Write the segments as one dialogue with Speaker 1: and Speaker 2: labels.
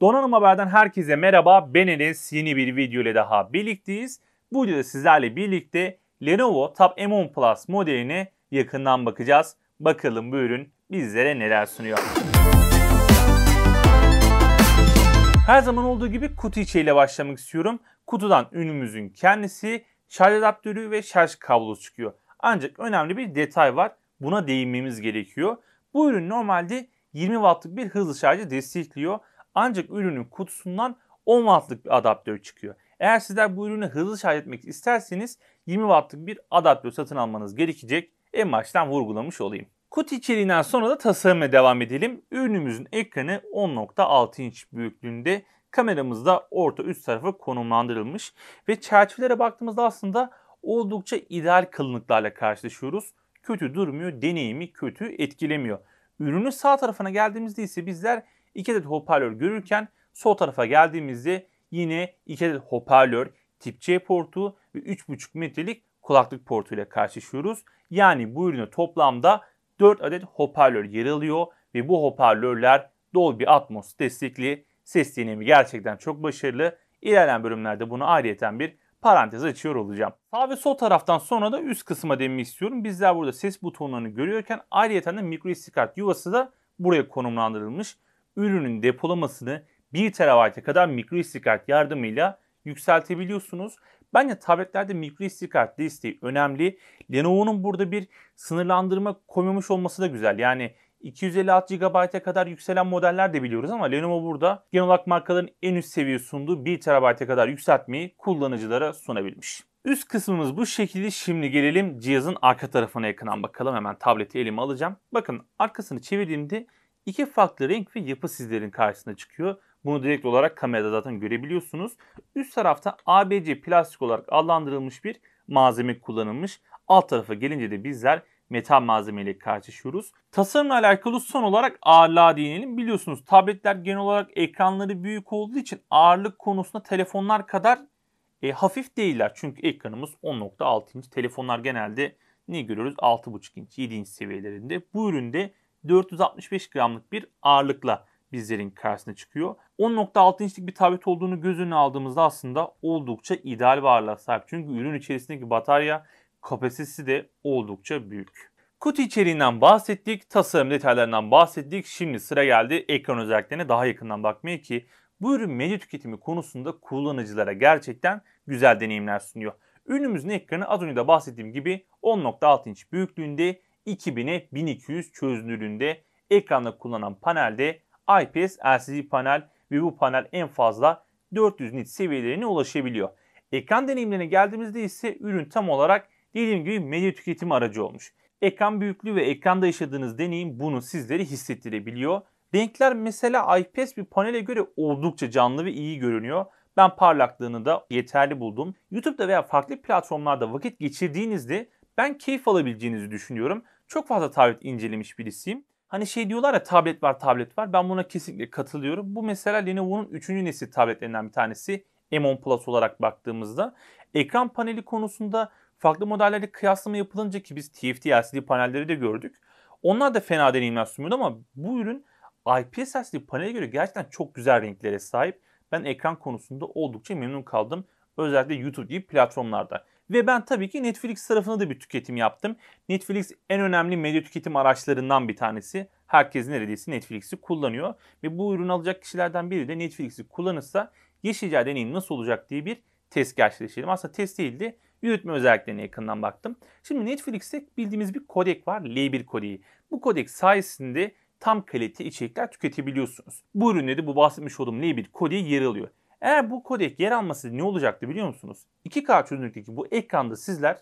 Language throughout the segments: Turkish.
Speaker 1: Donanım Haber'den herkese merhaba. Ben Enes. Yeni bir video ile daha birlikteyiz. Bu videoda sizlerle birlikte Lenovo Tab M1 Plus modeline yakından bakacağız. Bakalım bu ürün bizlere neler sunuyor. Her zaman olduğu gibi kutu içeriğiyle başlamak istiyorum. Kutudan ürünümüzün kendisi, şarj adaptörü ve şarj kablosu çıkıyor. Ancak önemli bir detay var. Buna değinmemiz gerekiyor. Bu ürün normalde 20 wattlık bir hızlı şarjı destekliyor. Ancak ürünün kutusundan 10 wattlık bir adaptör çıkıyor. Eğer sizler bu ürünü hızlı şarj etmek isterseniz 20 wattlık bir adaptör satın almanız gerekecek. En baştan vurgulamış olayım. Kutu içeriğinden sonra da tasarımla devam edelim. Ürünümüzün ekranı 10.6 inç büyüklüğünde. Kameramız da orta üst tarafa konumlandırılmış. Ve çerçevelere baktığımızda aslında oldukça ideal kalınlıklarla karşılaşıyoruz. Kötü durmuyor, deneyimi kötü etkilemiyor. Ürünün sağ tarafına geldiğimizde ise bizler iki adet hoparlör görürken sol tarafa geldiğimizde yine iki adet hoparlör tip C portu ve 3,5 metrelik kulaklık portu ile karşılaşıyoruz. Yani bu ürüne toplamda 4 adet hoparlör yer alıyor ve bu hoparlörler Dolby Atmos destekli ses deneyimi gerçekten çok başarılı. İlerleyen bölümlerde bunu ayrıyeten bir parantez açıyor olacağım. Sağ ve sol taraftan sonra da üst kısma değinmek istiyorum. Bizler burada ses butonlarını görüyorken ayrıyeten de mikro SD yuvası da buraya konumlandırılmış ürünün depolamasını 1 TB'e kadar mikro SD kart yardımıyla yükseltebiliyorsunuz. Bence tabletlerde mikro SD kart desteği önemli. Lenovo'nun burada bir sınırlandırma koymamış olması da güzel. Yani 256 GB'a kadar yükselen modeller de biliyoruz ama Lenovo burada genel olarak markaların en üst seviye sunduğu 1 TB'a kadar yükseltmeyi kullanıcılara sunabilmiş. Üst kısmımız bu şekilde. Şimdi gelelim cihazın arka tarafına yakından bakalım. Hemen tableti elime alacağım. Bakın arkasını çevirdiğimde İki farklı renk ve yapı sizlerin karşısına çıkıyor. Bunu direkt olarak kamerada zaten görebiliyorsunuz. Üst tarafta ABC plastik olarak adlandırılmış bir malzeme kullanılmış. Alt tarafa gelince de bizler metal malzemeyle karşılaşıyoruz. Tasarımla alakalı son olarak ağırlığa değinelim. Biliyorsunuz tabletler genel olarak ekranları büyük olduğu için ağırlık konusunda telefonlar kadar e, hafif değiller. Çünkü ekranımız 10.6 inç. Telefonlar genelde ne görüyoruz? 6.5 inç, 7 inç seviyelerinde. Bu üründe 465 gramlık bir ağırlıkla bizlerin karşısına çıkıyor. 10.6 inçlik bir tablet olduğunu göz önüne aldığımızda aslında oldukça ideal bir ağırlığa sahip. Çünkü ürün içerisindeki batarya kapasitesi de oldukça büyük. Kutu içeriğinden bahsettik, tasarım detaylarından bahsettik. Şimdi sıra geldi ekran özelliklerine daha yakından bakmaya ki bu ürün medya tüketimi konusunda kullanıcılara gerçekten güzel deneyimler sunuyor. Ürünümüzün ekranı az önce de bahsettiğim gibi 10.6 inç büyüklüğünde 2000'e 1200 çözünürlüğünde ekranda kullanılan panelde IPS LCD panel ve bu panel en fazla 400 nit seviyelerine ulaşabiliyor. Ekran deneyimlerine geldiğimizde ise ürün tam olarak dediğim gibi medya tüketimi aracı olmuş. Ekran büyüklüğü ve ekranda yaşadığınız deneyim bunu sizlere hissettirebiliyor. Renkler mesela IPS bir panele göre oldukça canlı ve iyi görünüyor. Ben parlaklığını da yeterli buldum. YouTube'da veya farklı platformlarda vakit geçirdiğinizde ben keyif alabileceğinizi düşünüyorum çok fazla tablet incelemiş birisiyim. Hani şey diyorlar ya tablet var tablet var. Ben buna kesinlikle katılıyorum. Bu mesela Lenovo'nun 3. nesil tabletlerinden bir tanesi. M10 Plus olarak baktığımızda. Ekran paneli konusunda farklı modellerle kıyaslama yapılınca ki biz TFT LCD panelleri de gördük. Onlar da fena deneyimler sunmuyordu ama bu ürün IPS LCD paneli göre gerçekten çok güzel renklere sahip. Ben ekran konusunda oldukça memnun kaldım. Özellikle YouTube gibi platformlarda. Ve ben tabii ki Netflix tarafına da bir tüketim yaptım. Netflix en önemli medya tüketim araçlarından bir tanesi. Herkes neredeyse Netflix'i kullanıyor. Ve bu ürünü alacak kişilerden biri de Netflix'i kullanırsa yaşayacağı deneyim nasıl olacak diye bir test gerçekleştirdim. Aslında test değildi. Yürütme özelliklerine yakından baktım. Şimdi Netflix'te bildiğimiz bir kodek var. L1 kodeği. Bu kodek sayesinde tam kalite içerikler tüketebiliyorsunuz. Bu üründe de bu bahsetmiş olduğum L1 kodeği yer alıyor. Eğer bu kodek yer almasaydı ne olacaktı biliyor musunuz? 2K çözünürlükteki bu ekranda sizler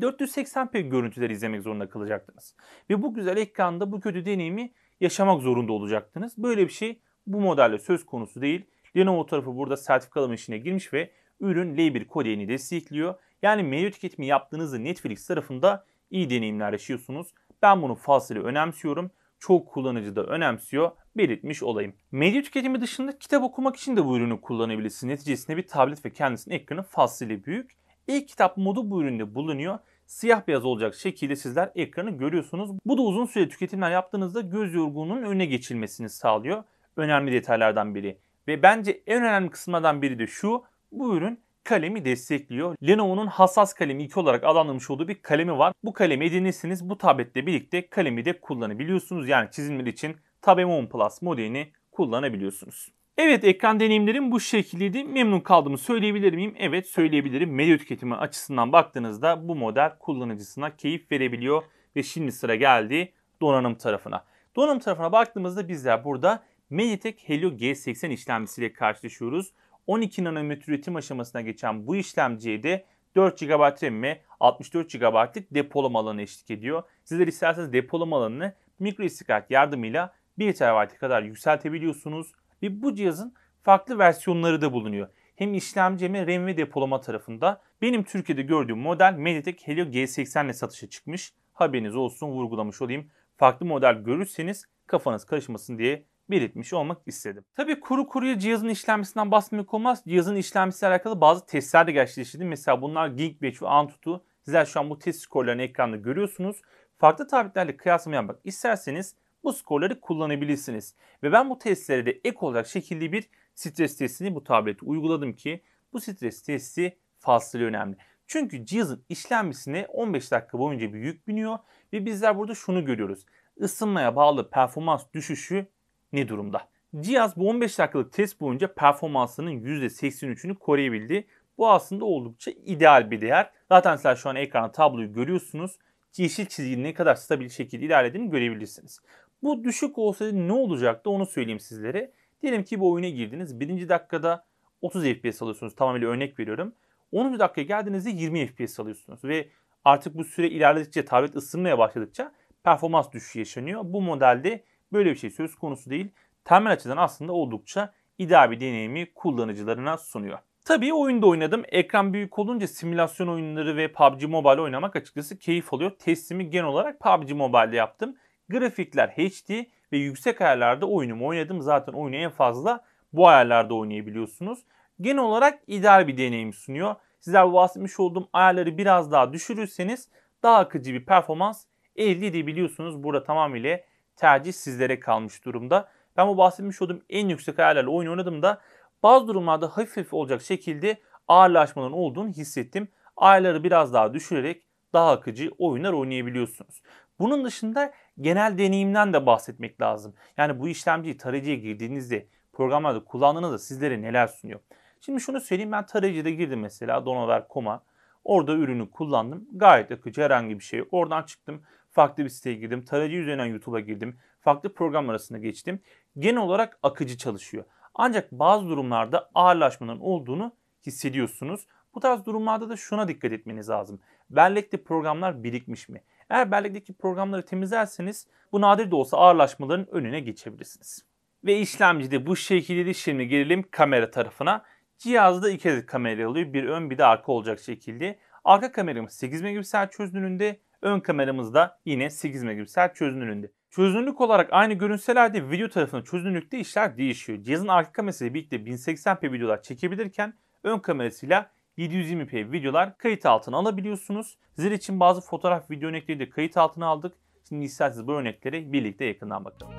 Speaker 1: 480p görüntüleri izlemek zorunda kalacaktınız. Ve bu güzel ekranda bu kötü deneyimi yaşamak zorunda olacaktınız. Böyle bir şey bu modelle söz konusu değil. Lenovo tarafı burada sertifikalama işine girmiş ve ürün L1 kodeğini destekliyor. Yani meyve tüketimi yaptığınızda Netflix tarafında iyi deneyimler yaşıyorsunuz. Ben bunu fazla önemsiyorum. Çok kullanıcı da önemsiyor belirtmiş olayım. Medya tüketimi dışında kitap okumak için de bu ürünü kullanabilirsiniz. Neticesinde bir tablet ve kendisinin ekranı faslı büyük. İlk kitap modu bu üründe bulunuyor. Siyah beyaz olacak şekilde sizler ekranı görüyorsunuz. Bu da uzun süre tüketimler yaptığınızda göz yorgunluğunun önüne geçilmesini sağlıyor. Önemli detaylardan biri. Ve bence en önemli kısımlardan biri de şu. Bu ürün kalemi destekliyor. Lenovo'nun hassas kalemi 2 olarak adlandırmış olduğu bir kalemi var. Bu kalemi edinirsiniz, bu tabletle birlikte kalemi de kullanabiliyorsunuz. Yani çizimler için Tab M10 Plus modelini kullanabiliyorsunuz. Evet ekran deneyimlerim bu şekildeydi. Memnun kaldığımı söyleyebilir miyim? Evet söyleyebilirim. Medya tüketimi açısından baktığınızda bu model kullanıcısına keyif verebiliyor. Ve şimdi sıra geldi donanım tarafına. Donanım tarafına baktığımızda bizler burada Mediatek Helio G80 işlemcisiyle karşılaşıyoruz. 12 nanometre üretim aşamasına geçen bu işlemciye de 4 GB RAM ve 64 GB'lık depolama alanı eşlik ediyor. Sizler isterseniz depolama alanını microSD kart yardımıyla 1 TB'ye kadar yükseltebiliyorsunuz ve bu cihazın farklı versiyonları da bulunuyor. Hem işlemci hem RAM ve depolama tarafında benim Türkiye'de gördüğüm model Mediatek Helio G80 ile satışa çıkmış. Haberiniz olsun vurgulamış olayım. Farklı model görürseniz kafanız karışmasın diye belirtmiş olmak istedim. Tabii kuru kuruya cihazın işlemcisinden bahsetmek olmaz. Cihazın işlemcisiyle alakalı bazı testler de gerçekleştirdim. Mesela bunlar Geekbench ve Antutu. Sizler şu an bu test skorlarını ekranda görüyorsunuz. Farklı tabletlerle kıyaslamaya bak isterseniz bu skorları kullanabilirsiniz. Ve ben bu testlere de ek olarak şekilli bir stres testini bu tablete uyguladım ki bu stres testi fazlasıyla önemli. Çünkü cihazın işlemcisine 15 dakika boyunca bir yük biniyor ve bizler burada şunu görüyoruz. Isınmaya bağlı performans düşüşü ne durumda? Cihaz bu 15 dakikalık test boyunca performansının %83'ünü koruyabildi. Bu aslında oldukça ideal bir değer. Zaten sizler şu an ekranda tabloyu görüyorsunuz. Yeşil çizginin ne kadar stabil şekilde ilerlediğini görebilirsiniz. Bu düşük olsaydı ne olacaktı onu söyleyeyim sizlere. Diyelim ki bu oyuna girdiniz. Birinci dakikada 30 FPS alıyorsunuz. Tamamıyla örnek veriyorum. 10. dakikaya geldiğinizde 20 FPS alıyorsunuz. Ve artık bu süre ilerledikçe tablet ısınmaya başladıkça performans düşüşü yaşanıyor. Bu modelde böyle bir şey söz konusu değil. Temel açıdan aslında oldukça ideal bir deneyimi kullanıcılarına sunuyor. Tabii oyunda oynadım. Ekran büyük olunca simülasyon oyunları ve PUBG Mobile oynamak açıkçası keyif alıyor. Testimi genel olarak PUBG Mobile'de yaptım. Grafikler HD ve yüksek ayarlarda oyunumu oynadım. Zaten oyunu en fazla bu ayarlarda oynayabiliyorsunuz. Genel olarak ideal bir deneyim sunuyor. Sizler bahsetmiş olduğum ayarları biraz daha düşürürseniz daha akıcı bir performans elde edebiliyorsunuz. Burada tamamıyla tercih sizlere kalmış durumda. Ben bu bahsetmiş olduğum en yüksek ayarlarla oyun oynadım da bazı durumlarda hafif hafif olacak şekilde ağırlaşmanın olduğunu hissettim. Ayarları biraz daha düşürerek daha akıcı oyunlar oynayabiliyorsunuz. Bunun dışında genel deneyimden de bahsetmek lazım. Yani bu işlemciyi tarayıcıya girdiğinizde programlarda kullandığınızda sizlere neler sunuyor? Şimdi şunu söyleyeyim ben tarayıcıda girdim mesela donover.com'a. Orada ürünü kullandım. Gayet akıcı herhangi bir şey Oradan çıktım. Farklı bir siteye girdim. Tarayıcı üzerinden YouTube'a girdim. Farklı program arasında geçtim. Genel olarak akıcı çalışıyor. Ancak bazı durumlarda ağırlaşmanın olduğunu hissediyorsunuz. Bu tarz durumlarda da şuna dikkat etmeniz lazım. Bellekte programlar birikmiş mi? Eğer bellekteki programları temizlerseniz bu nadir de olsa ağırlaşmaların önüne geçebilirsiniz. Ve işlemci de bu şekilde şimdi gelelim kamera tarafına. Cihazda iki adet kamera alıyor. Bir ön bir de arka olacak şekilde. Arka kameramız 8 megapiksel çözünürlüğünde. Ön kameramız da yine 8 megapiksel çözünürlüğünde. Çözünürlük olarak aynı görünselerde video tarafında çözünürlükte işler değişiyor. Cihazın arka kamerasıyla birlikte 1080p videolar çekebilirken ön kamerasıyla 720p videolar kayıt altına alabiliyorsunuz. Zil için bazı fotoğraf video örnekleri de kayıt altına aldık. Şimdi isterseniz bu örnekleri birlikte yakından bakalım.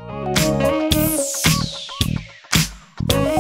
Speaker 1: Müzik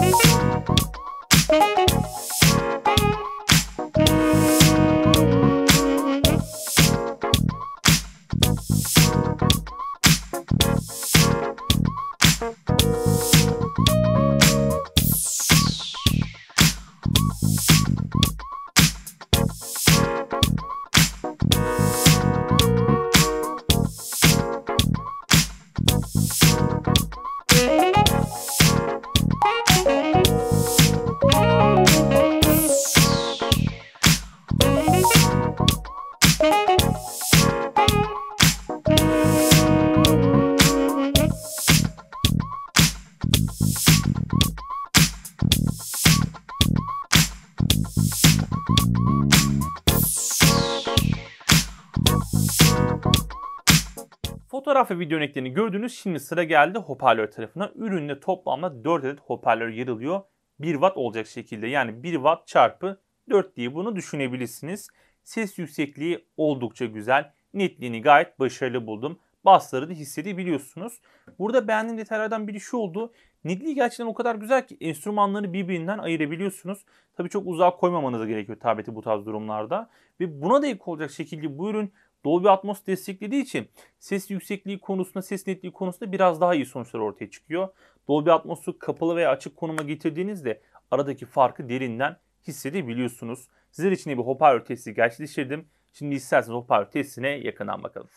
Speaker 1: Fotoğraf ve video örneklerini gördünüz. Şimdi sıra geldi hoparlör tarafına. Üründe toplamda 4 adet hoparlör yer alıyor. 1 watt olacak şekilde yani 1 watt çarpı 4 diye bunu düşünebilirsiniz. Ses yüksekliği oldukça güzel. Netliğini gayet başarılı buldum. Basları da hissedebiliyorsunuz. Burada beğendiğim detaylardan biri şu oldu. Netliği gerçekten o kadar güzel ki enstrümanları birbirinden ayırabiliyorsunuz. Tabii çok uzağa koymamanıza gerekiyor tableti bu tarz durumlarda. Ve buna da ek olacak şekilde bu ürün Dolby Atmos desteklediği için ses yüksekliği konusunda, ses netliği konusunda biraz daha iyi sonuçlar ortaya çıkıyor. Dolby Atmos'u kapalı veya açık konuma getirdiğinizde aradaki farkı derinden hissedebiliyorsunuz. Sizler için de bir hoparlör testi gerçekleştirdim. Şimdi isterseniz hoparlör testine yakından bakalım.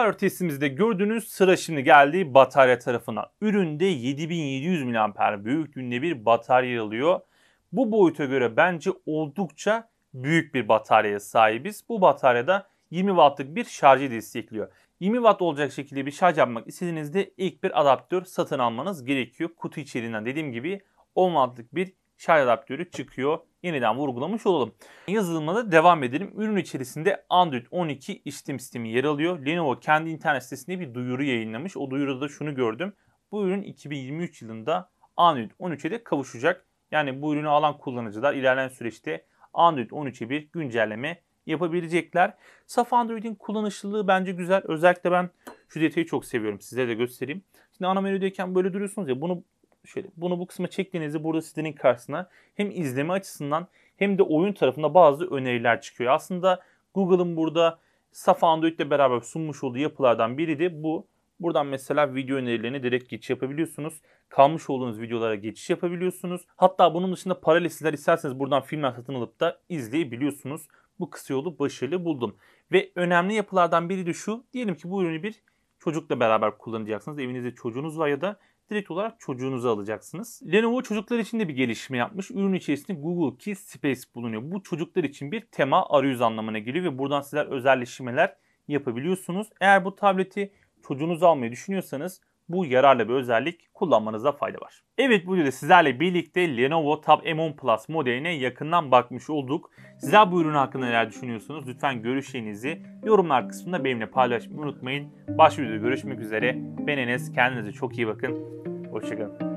Speaker 1: Havalar ötesimizde gördüğünüz sıra şimdi geldi batarya tarafına. Üründe 7700 mAh büyüklüğünde bir batarya alıyor. Bu boyuta göre bence oldukça büyük bir bataryaya sahibiz. Bu bataryada 20 wattlık bir şarjı destekliyor. 20 watt olacak şekilde bir şarj yapmak istediğinizde ilk bir adaptör satın almanız gerekiyor. Kutu içeriğinden dediğim gibi 10 wattlık bir şarj adaptörü çıkıyor. Yeniden vurgulamış olalım. da devam edelim. Ürün içerisinde Android 12 işletim sistemi yer alıyor. Lenovo kendi internet sitesinde bir duyuru yayınlamış. O duyuruda da şunu gördüm. Bu ürün 2023 yılında Android 13'e de kavuşacak. Yani bu ürünü alan kullanıcılar ilerleyen süreçte Android 13'e bir güncelleme yapabilecekler. Saf Android'in kullanışlılığı bence güzel. Özellikle ben şu detayı çok seviyorum. Size de göstereyim. Şimdi ana menüdeyken böyle duruyorsunuz ya bunu şöyle bunu bu kısma çektiğinizde burada sizlerin karşısına hem izleme açısından hem de oyun tarafında bazı öneriler çıkıyor. Aslında Google'ın burada safa Android ile beraber sunmuş olduğu yapılardan biri de bu. Buradan mesela video önerilerine direkt geçiş yapabiliyorsunuz. Kalmış olduğunuz videolara geçiş yapabiliyorsunuz. Hatta bunun dışında paralel sizler isterseniz buradan filmler satın alıp da izleyebiliyorsunuz. Bu kısa yolu başarılı buldum. Ve önemli yapılardan biri de şu. Diyelim ki bu ürünü bir çocukla beraber kullanacaksınız. Evinizde çocuğunuz var ya da direkt olarak çocuğunuzu alacaksınız. Lenovo çocuklar için de bir gelişme yapmış. Ürün içerisinde Google Kids Space bulunuyor. Bu çocuklar için bir tema arayüz anlamına geliyor ve buradan sizler özelleşmeler yapabiliyorsunuz. Eğer bu tableti çocuğunuzu almayı düşünüyorsanız bu yararlı bir özellik kullanmanıza fayda var. Evet bu videoda sizlerle birlikte Lenovo Tab M1 Plus modeline yakından bakmış olduk. Sizler bu ürün hakkında neler düşünüyorsunuz? Lütfen görüşlerinizi yorumlar kısmında benimle paylaşmayı unutmayın. Başka videoda görüşmek üzere. Ben Enes. Kendinize çok iyi bakın. Hoşçakalın.